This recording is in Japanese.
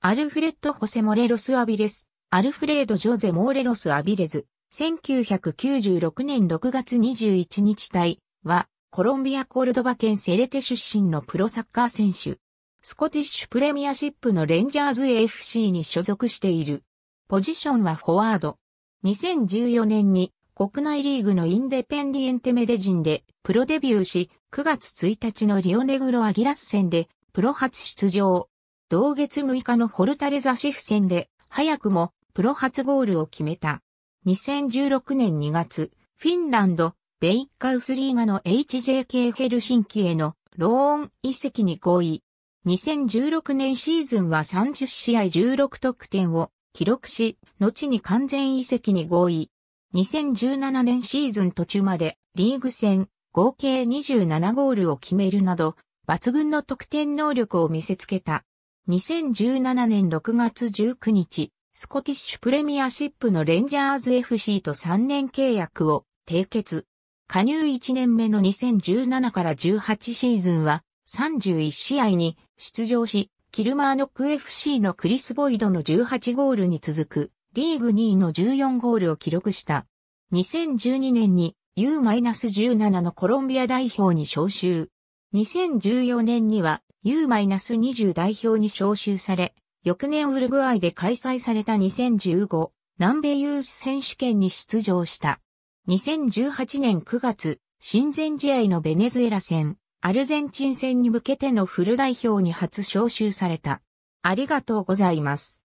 アルフレッド・ホセ・モレロス・アビレス、アルフレード・ジョゼ・モーレロス・アビレズ、1996年6月21日隊は、コロンビア・コルドバ県セレテ出身のプロサッカー選手。スコティッシュプレミアシップのレンジャーズ AFC に所属している。ポジションはフォワード。2014年に国内リーグのインデペンディエンテメデジンでプロデビューし、9月1日のリオネグロアギラス戦でプロ初出場。同月6日のホルタレザシフ戦で、早くもプロ初ゴールを決めた。2016年2月、フィンランド、ベイッカウスリーガの HJK ヘルシンキへのローン移籍に合意。2016年シーズンは30試合16得点を記録し、後に完全移籍に合意。2017年シーズン途中までリーグ戦合計27ゴールを決めるなど、抜群の得点能力を見せつけた。2017年6月19日、スコティッシュプレミアシップのレンジャーズ FC と3年契約を締結。加入1年目の2017から18シーズンは31試合に出場し、キルマーノック FC のクリス・ボイドの18ゴールに続く、リーグ2位の14ゴールを記録した。2012年に U-17 のコロンビア代表に招集。2014年には U-20 代表に招集され、翌年ウルグアイで開催された2015南米ユース選手権に出場した。2018年9月、親善試合のベネズエラ戦、アルゼンチン戦に向けてのフル代表に初招集された。ありがとうございます。